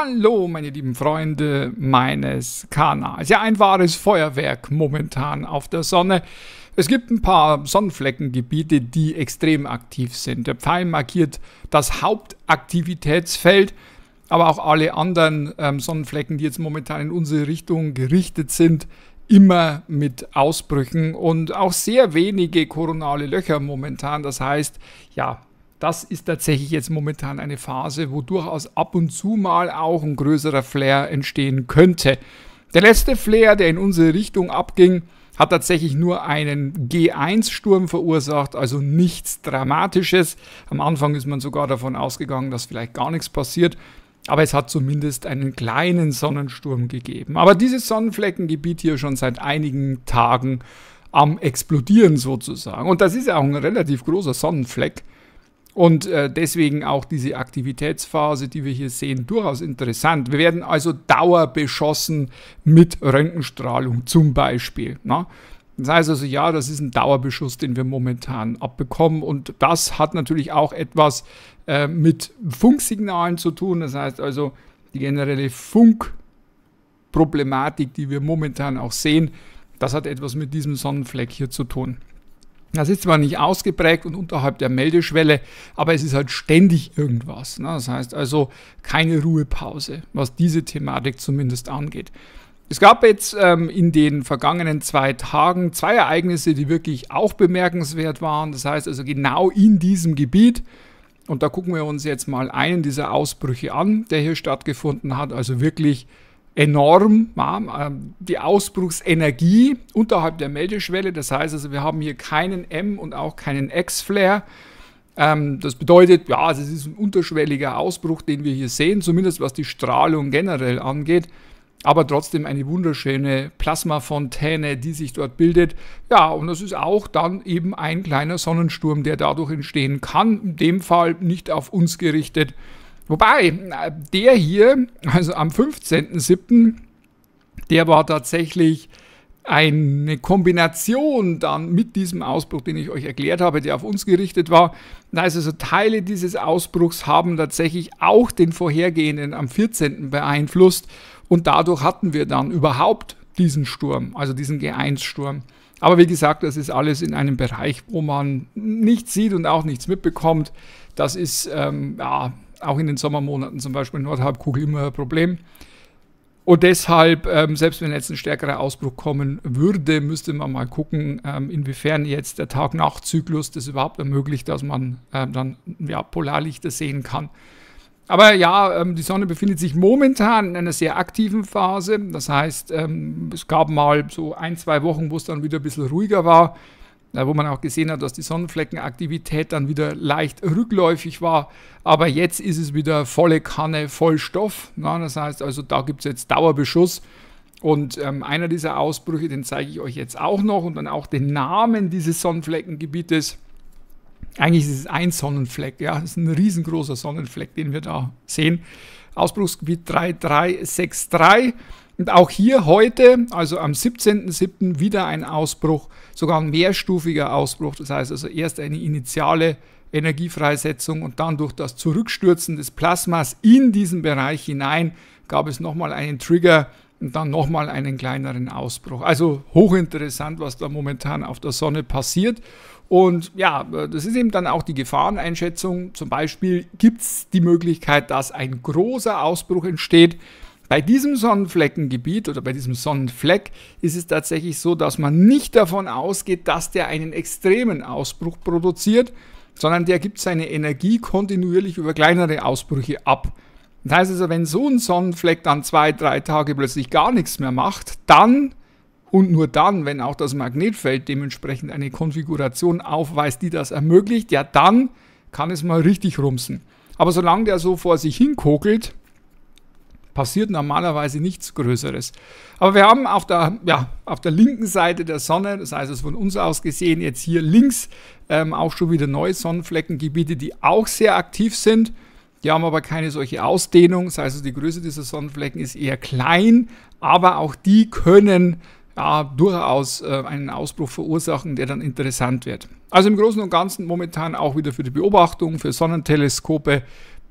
Hallo, meine lieben Freunde meines Kanals. Ja, ein wahres Feuerwerk momentan auf der Sonne. Es gibt ein paar Sonnenfleckengebiete, die extrem aktiv sind. Der Pfeil markiert das Hauptaktivitätsfeld, aber auch alle anderen ähm, Sonnenflecken, die jetzt momentan in unsere Richtung gerichtet sind, immer mit Ausbrüchen und auch sehr wenige koronale Löcher momentan. Das heißt, ja, das ist tatsächlich jetzt momentan eine Phase, wo durchaus ab und zu mal auch ein größerer Flair entstehen könnte. Der letzte Flair, der in unsere Richtung abging, hat tatsächlich nur einen G1-Sturm verursacht, also nichts Dramatisches. Am Anfang ist man sogar davon ausgegangen, dass vielleicht gar nichts passiert, aber es hat zumindest einen kleinen Sonnensturm gegeben. Aber dieses Sonnenfleckengebiet hier schon seit einigen Tagen am Explodieren sozusagen. Und das ist ja auch ein relativ großer Sonnenfleck. Und äh, deswegen auch diese Aktivitätsphase, die wir hier sehen, durchaus interessant. Wir werden also dauerbeschossen mit Röntgenstrahlung zum Beispiel. Ne? Das heißt also, ja, das ist ein Dauerbeschuss, den wir momentan abbekommen. Und das hat natürlich auch etwas äh, mit Funksignalen zu tun. Das heißt also, die generelle Funkproblematik, die wir momentan auch sehen, das hat etwas mit diesem Sonnenfleck hier zu tun. Das ist zwar nicht ausgeprägt und unterhalb der Meldeschwelle, aber es ist halt ständig irgendwas. Ne? Das heißt also keine Ruhepause, was diese Thematik zumindest angeht. Es gab jetzt ähm, in den vergangenen zwei Tagen zwei Ereignisse, die wirklich auch bemerkenswert waren. Das heißt also genau in diesem Gebiet. Und da gucken wir uns jetzt mal einen dieser Ausbrüche an, der hier stattgefunden hat. Also wirklich enorm. Ähm, die Ausbruchsenergie unterhalb der Meldeschwelle, das heißt also, wir haben hier keinen M und auch keinen X-Flare. Ähm, das bedeutet, ja, es ist ein unterschwelliger Ausbruch, den wir hier sehen, zumindest was die Strahlung generell angeht. Aber trotzdem eine wunderschöne Plasmafontäne, die sich dort bildet. Ja, und das ist auch dann eben ein kleiner Sonnensturm, der dadurch entstehen kann. In dem Fall nicht auf uns gerichtet, Wobei, der hier, also am 15.07., der war tatsächlich eine Kombination dann mit diesem Ausbruch, den ich euch erklärt habe, der auf uns gerichtet war. Da ist also Teile dieses Ausbruchs haben tatsächlich auch den vorhergehenden am 14. beeinflusst und dadurch hatten wir dann überhaupt diesen Sturm, also diesen G1-Sturm. Aber wie gesagt, das ist alles in einem Bereich, wo man nichts sieht und auch nichts mitbekommt. Das ist ähm, ja, auch in den Sommermonaten zum Beispiel Nordhalbkugel immer ein Problem. Und deshalb, ähm, selbst wenn jetzt ein stärkerer Ausbruch kommen würde, müsste man mal gucken, ähm, inwiefern jetzt der Tag-Nacht-Zyklus das überhaupt ermöglicht, dass man ähm, dann ja, Polarlichter sehen kann. Aber ja, ähm, die Sonne befindet sich momentan in einer sehr aktiven Phase. Das heißt, ähm, es gab mal so ein, zwei Wochen, wo es dann wieder ein bisschen ruhiger war wo man auch gesehen hat, dass die Sonnenfleckenaktivität dann wieder leicht rückläufig war. Aber jetzt ist es wieder volle Kanne, Vollstoff. Na, das heißt also, da gibt es jetzt Dauerbeschuss. Und ähm, einer dieser Ausbrüche, den zeige ich euch jetzt auch noch und dann auch den Namen dieses Sonnenfleckengebietes. Eigentlich ist es ein Sonnenfleck, ja, es ist ein riesengroßer Sonnenfleck, den wir da sehen. Ausbruchsgebiet 3363 und auch hier heute, also am 17.07., wieder ein Ausbruch, sogar ein mehrstufiger Ausbruch. Das heißt also erst eine initiale Energiefreisetzung und dann durch das Zurückstürzen des Plasmas in diesen Bereich hinein gab es nochmal einen Trigger und dann nochmal einen kleineren Ausbruch. Also hochinteressant, was da momentan auf der Sonne passiert. Und ja, das ist eben dann auch die Gefahreneinschätzung. Zum Beispiel gibt es die Möglichkeit, dass ein großer Ausbruch entsteht bei diesem Sonnenfleckengebiet oder bei diesem Sonnenfleck ist es tatsächlich so, dass man nicht davon ausgeht, dass der einen extremen Ausbruch produziert, sondern der gibt seine Energie kontinuierlich über kleinere Ausbrüche ab. Das heißt also, wenn so ein Sonnenfleck dann zwei, drei Tage plötzlich gar nichts mehr macht, dann und nur dann, wenn auch das Magnetfeld dementsprechend eine Konfiguration aufweist, die das ermöglicht, ja dann kann es mal richtig rumsen. Aber solange der so vor sich hinkokelt, passiert normalerweise nichts Größeres. Aber wir haben auf der, ja, auf der linken Seite der Sonne, das heißt es von uns aus gesehen, jetzt hier links ähm, auch schon wieder neue Sonnenfleckengebiete, die auch sehr aktiv sind. Die haben aber keine solche Ausdehnung, das heißt also die Größe dieser Sonnenflecken ist eher klein, aber auch die können ja, durchaus äh, einen Ausbruch verursachen, der dann interessant wird. Also im Großen und Ganzen momentan auch wieder für die Beobachtung, für Sonnenteleskope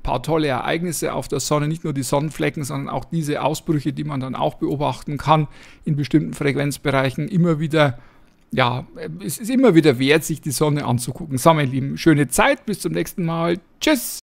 paar tolle Ereignisse auf der Sonne, nicht nur die Sonnenflecken, sondern auch diese Ausbrüche, die man dann auch beobachten kann in bestimmten Frequenzbereichen, immer wieder, ja, es ist immer wieder wert, sich die Sonne anzugucken. So, meine Lieben, schöne Zeit, bis zum nächsten Mal. Tschüss!